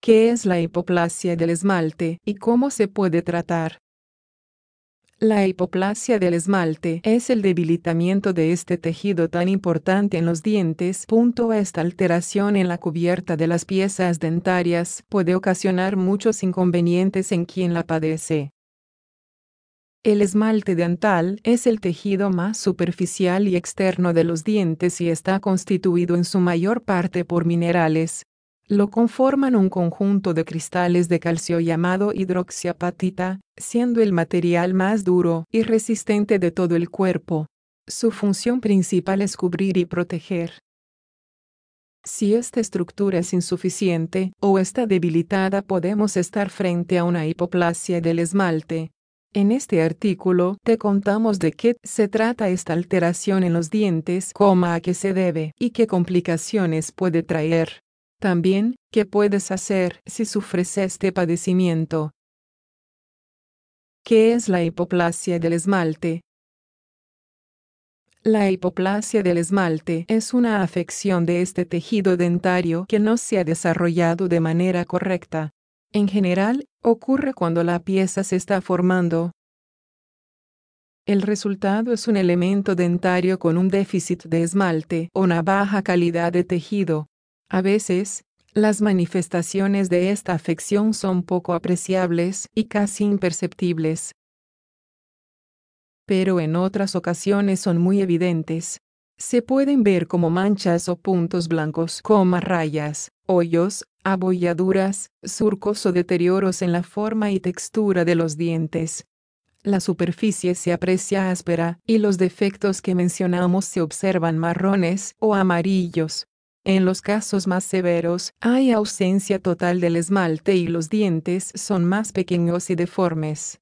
¿Qué es la hipoplasia del esmalte y cómo se puede tratar? La hipoplasia del esmalte es el debilitamiento de este tejido tan importante en los dientes. Esta alteración en la cubierta de las piezas dentarias puede ocasionar muchos inconvenientes en quien la padece. El esmalte dental es el tejido más superficial y externo de los dientes y está constituido en su mayor parte por minerales. Lo conforman un conjunto de cristales de calcio llamado hidroxiapatita, siendo el material más duro y resistente de todo el cuerpo. Su función principal es cubrir y proteger. Si esta estructura es insuficiente o está debilitada podemos estar frente a una hipoplasia del esmalte, en este artículo te contamos de qué se trata esta alteración en los dientes, cómo a qué se debe y qué complicaciones puede traer. También, qué puedes hacer si sufres este padecimiento. ¿Qué es la hipoplasia del esmalte? La hipoplasia del esmalte es una afección de este tejido dentario que no se ha desarrollado de manera correcta. En general, ocurre cuando la pieza se está formando. El resultado es un elemento dentario con un déficit de esmalte o una baja calidad de tejido. A veces, las manifestaciones de esta afección son poco apreciables y casi imperceptibles. Pero en otras ocasiones son muy evidentes. Se pueden ver como manchas o puntos blancos, como rayas, hoyos, abolladuras, surcos o deterioros en la forma y textura de los dientes. La superficie se aprecia áspera y los defectos que mencionamos se observan marrones o amarillos. En los casos más severos, hay ausencia total del esmalte y los dientes son más pequeños y deformes.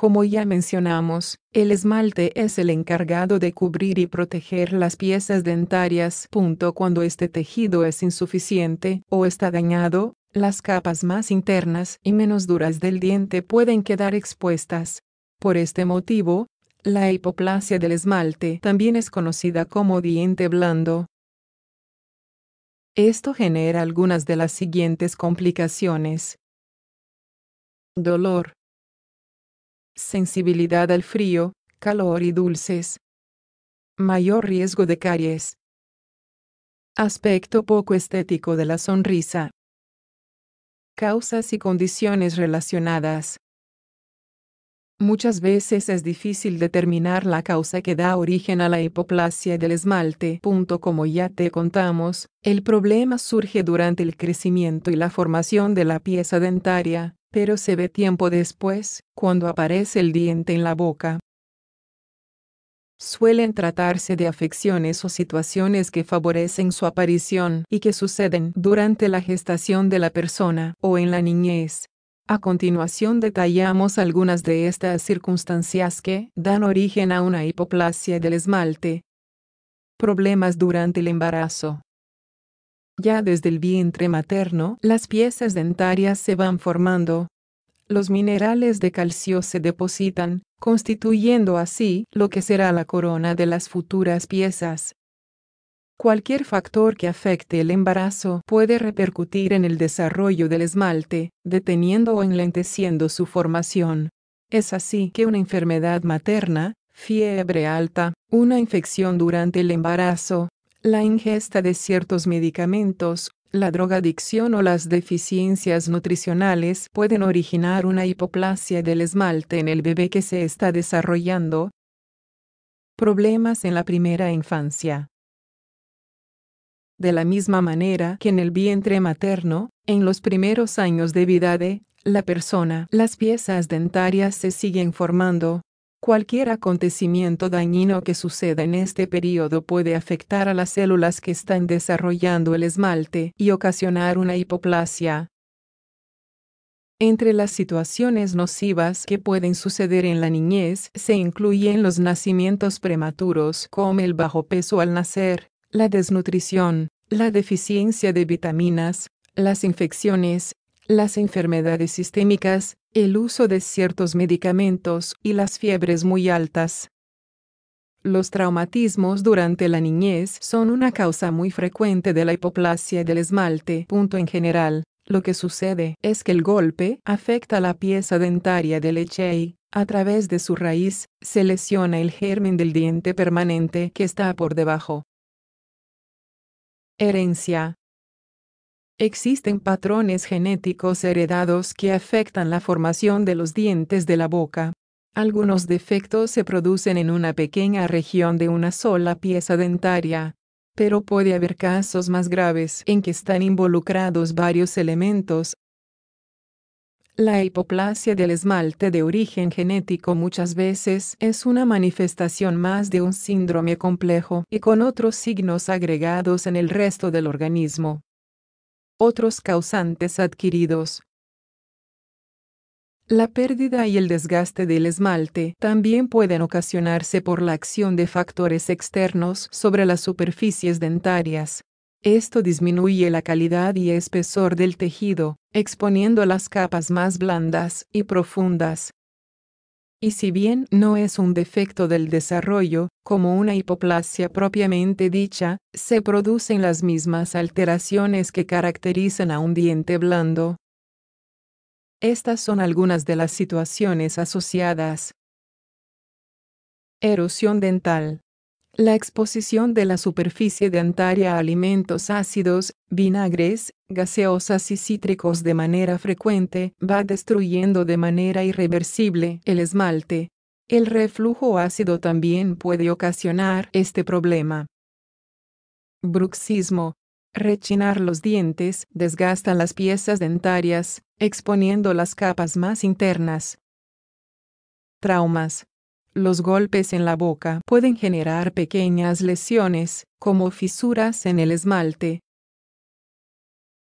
Como ya mencionamos, el esmalte es el encargado de cubrir y proteger las piezas dentarias. Cuando este tejido es insuficiente o está dañado, las capas más internas y menos duras del diente pueden quedar expuestas. Por este motivo, la hipoplasia del esmalte también es conocida como diente blando. Esto genera algunas de las siguientes complicaciones. Dolor, sensibilidad al frío, calor y dulces. Mayor riesgo de caries. Aspecto poco estético de la sonrisa. Causas y condiciones relacionadas. Muchas veces es difícil determinar la causa que da origen a la hipoplasia del esmalte. Como ya te contamos, el problema surge durante el crecimiento y la formación de la pieza dentaria, pero se ve tiempo después, cuando aparece el diente en la boca. Suelen tratarse de afecciones o situaciones que favorecen su aparición y que suceden durante la gestación de la persona o en la niñez, a continuación detallamos algunas de estas circunstancias que dan origen a una hipoplasia del esmalte. Problemas durante el embarazo. Ya desde el vientre materno, las piezas dentarias se van formando. Los minerales de calcio se depositan, constituyendo así lo que será la corona de las futuras piezas. Cualquier factor que afecte el embarazo puede repercutir en el desarrollo del esmalte, deteniendo o enlenteciendo su formación. Es así que una enfermedad materna, fiebre alta, una infección durante el embarazo, la ingesta de ciertos medicamentos, la drogadicción o las deficiencias nutricionales pueden originar una hipoplasia del esmalte en el bebé que se está desarrollando. Problemas en la primera infancia de la misma manera que en el vientre materno, en los primeros años de vida de la persona, las piezas dentarias se siguen formando. Cualquier acontecimiento dañino que suceda en este periodo puede afectar a las células que están desarrollando el esmalte y ocasionar una hipoplasia. Entre las situaciones nocivas que pueden suceder en la niñez se incluyen los nacimientos prematuros como el bajo peso al nacer, la desnutrición, la deficiencia de vitaminas, las infecciones, las enfermedades sistémicas, el uso de ciertos medicamentos y las fiebres muy altas. Los traumatismos durante la niñez son una causa muy frecuente de la hipoplasia del esmalte. en general, lo que sucede es que el golpe afecta la pieza dentaria del leche y, a través de su raíz, se lesiona el germen del diente permanente que está por debajo. Herencia. Existen patrones genéticos heredados que afectan la formación de los dientes de la boca. Algunos defectos se producen en una pequeña región de una sola pieza dentaria, pero puede haber casos más graves en que están involucrados varios elementos, la hipoplasia del esmalte de origen genético muchas veces es una manifestación más de un síndrome complejo y con otros signos agregados en el resto del organismo. Otros causantes adquiridos. La pérdida y el desgaste del esmalte también pueden ocasionarse por la acción de factores externos sobre las superficies dentarias, esto disminuye la calidad y espesor del tejido, exponiendo las capas más blandas y profundas. Y si bien no es un defecto del desarrollo, como una hipoplasia propiamente dicha, se producen las mismas alteraciones que caracterizan a un diente blando. Estas son algunas de las situaciones asociadas. Erosión dental. La exposición de la superficie dentaria a alimentos ácidos, vinagres, gaseosas y cítricos de manera frecuente va destruyendo de manera irreversible el esmalte. El reflujo ácido también puede ocasionar este problema. Bruxismo. Rechinar los dientes desgasta las piezas dentarias, exponiendo las capas más internas. Traumas. Los golpes en la boca pueden generar pequeñas lesiones, como fisuras en el esmalte.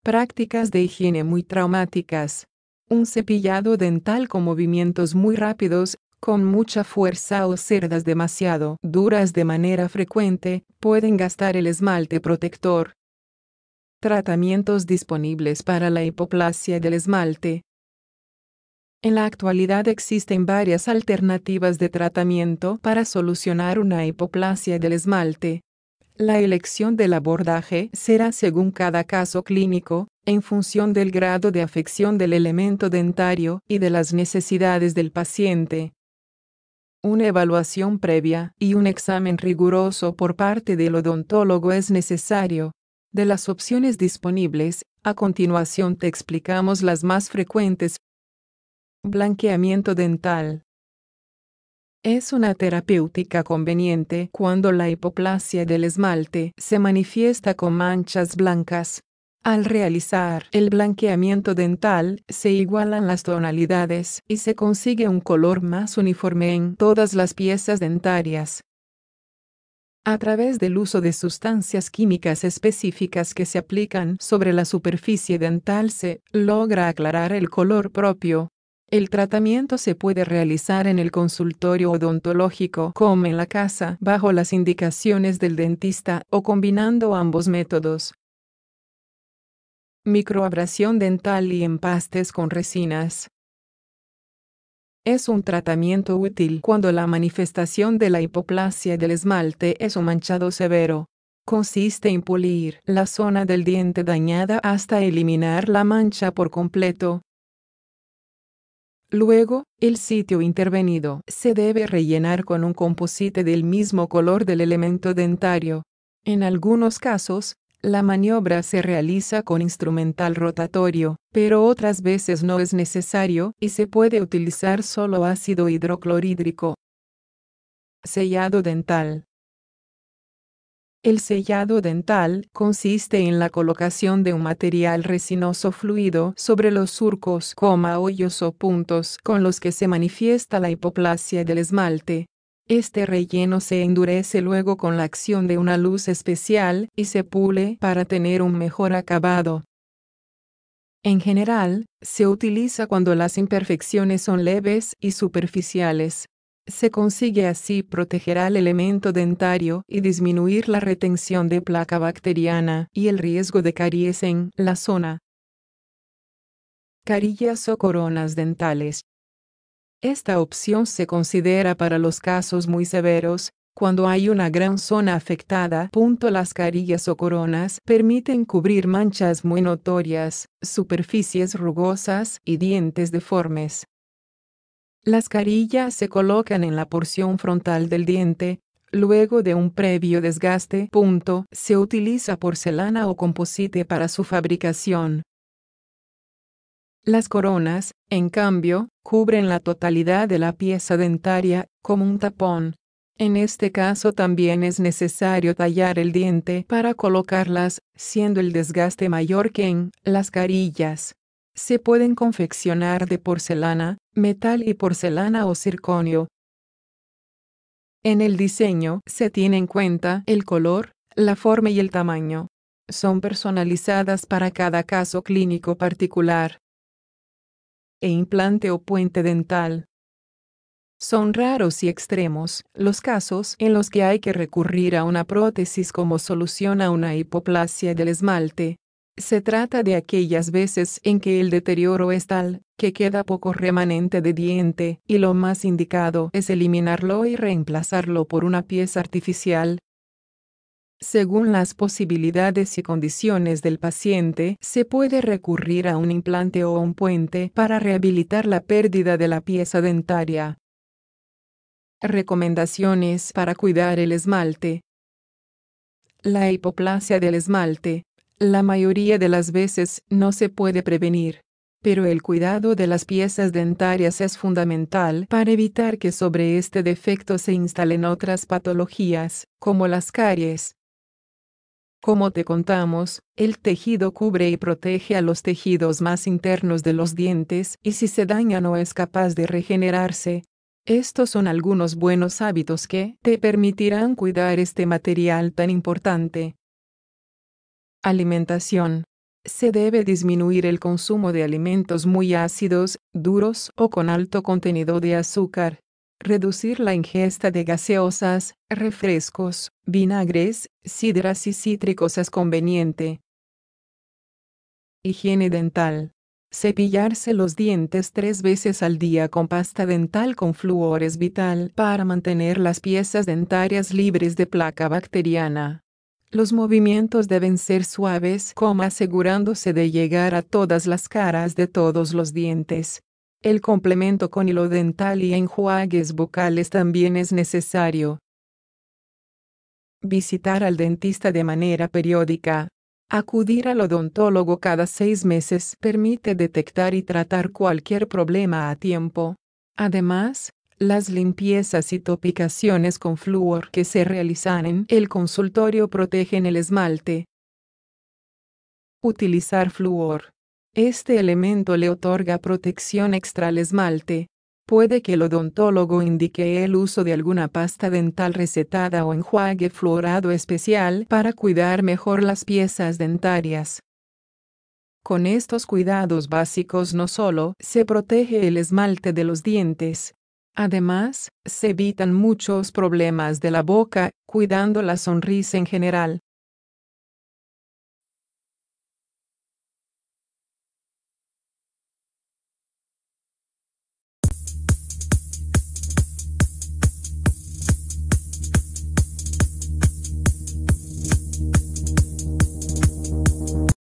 Prácticas de higiene muy traumáticas. Un cepillado dental con movimientos muy rápidos, con mucha fuerza o cerdas demasiado duras de manera frecuente, pueden gastar el esmalte protector. Tratamientos disponibles para la hipoplasia del esmalte. En la actualidad existen varias alternativas de tratamiento para solucionar una hipoplasia del esmalte. La elección del abordaje será según cada caso clínico, en función del grado de afección del elemento dentario y de las necesidades del paciente. Una evaluación previa y un examen riguroso por parte del odontólogo es necesario. De las opciones disponibles, a continuación te explicamos las más frecuentes Blanqueamiento dental. Es una terapéutica conveniente cuando la hipoplasia del esmalte se manifiesta con manchas blancas. Al realizar el blanqueamiento dental, se igualan las tonalidades y se consigue un color más uniforme en todas las piezas dentarias. A través del uso de sustancias químicas específicas que se aplican sobre la superficie dental se logra aclarar el color propio el tratamiento se puede realizar en el consultorio odontológico como en la casa, bajo las indicaciones del dentista o combinando ambos métodos. Microabrasión dental y empastes con resinas. Es un tratamiento útil cuando la manifestación de la hipoplasia del esmalte es un manchado severo. Consiste en pulir la zona del diente dañada hasta eliminar la mancha por completo. Luego, el sitio intervenido se debe rellenar con un composite del mismo color del elemento dentario. En algunos casos, la maniobra se realiza con instrumental rotatorio, pero otras veces no es necesario y se puede utilizar solo ácido hidroclorhídrico. Sellado dental. El sellado dental consiste en la colocación de un material resinoso fluido sobre los surcos, coma, hoyos o puntos con los que se manifiesta la hipoplasia del esmalte. Este relleno se endurece luego con la acción de una luz especial y se pule para tener un mejor acabado. En general, se utiliza cuando las imperfecciones son leves y superficiales, se consigue así proteger al elemento dentario y disminuir la retención de placa bacteriana y el riesgo de caries en la zona. Carillas o coronas dentales. Esta opción se considera para los casos muy severos, cuando hay una gran zona afectada. las carillas o coronas permiten cubrir manchas muy notorias, superficies rugosas y dientes deformes. Las carillas se colocan en la porción frontal del diente, luego de un previo desgaste. Punto. Se utiliza porcelana o composite para su fabricación. Las coronas, en cambio, cubren la totalidad de la pieza dentaria, como un tapón. En este caso también es necesario tallar el diente para colocarlas, siendo el desgaste mayor que en las carillas se pueden confeccionar de porcelana, metal y porcelana o circonio. En el diseño se tiene en cuenta el color, la forma y el tamaño. Son personalizadas para cada caso clínico particular. E implante o puente dental. Son raros y extremos los casos en los que hay que recurrir a una prótesis como solución a una hipoplasia del esmalte, se trata de aquellas veces en que el deterioro es tal, que queda poco remanente de diente, y lo más indicado es eliminarlo y reemplazarlo por una pieza artificial, según las posibilidades y condiciones del paciente, se puede recurrir a un implante o un puente para rehabilitar la pérdida de la pieza dentaria. Recomendaciones para cuidar el esmalte. La hipoplasia del esmalte, la mayoría de las veces no se puede prevenir, pero el cuidado de las piezas dentarias es fundamental para evitar que sobre este defecto se instalen otras patologías, como las caries. Como te contamos, el tejido cubre y protege a los tejidos más internos de los dientes y si se daña no es capaz de regenerarse. Estos son algunos buenos hábitos que te permitirán cuidar este material tan importante. Alimentación. Se debe disminuir el consumo de alimentos muy ácidos, duros o con alto contenido de azúcar. Reducir la ingesta de gaseosas, refrescos, vinagres, sidras y cítricos es conveniente. Higiene dental. Cepillarse los dientes tres veces al día con pasta dental con flúor es vital para mantener las piezas dentarias libres de placa bacteriana. Los movimientos deben ser suaves, como asegurándose de llegar a todas las caras de todos los dientes. El complemento con hilo dental y enjuagues bucales también es necesario. Visitar al dentista de manera periódica. Acudir al odontólogo cada seis meses permite detectar y tratar cualquier problema a tiempo. Además, las limpiezas y topicaciones con flúor que se realizan en el consultorio protegen el esmalte. Utilizar flúor. Este elemento le otorga protección extra al esmalte. Puede que el odontólogo indique el uso de alguna pasta dental recetada o enjuague fluorado especial para cuidar mejor las piezas dentarias. Con estos cuidados básicos no solo se protege el esmalte de los dientes, Además, se evitan muchos problemas de la boca, cuidando la sonrisa en general.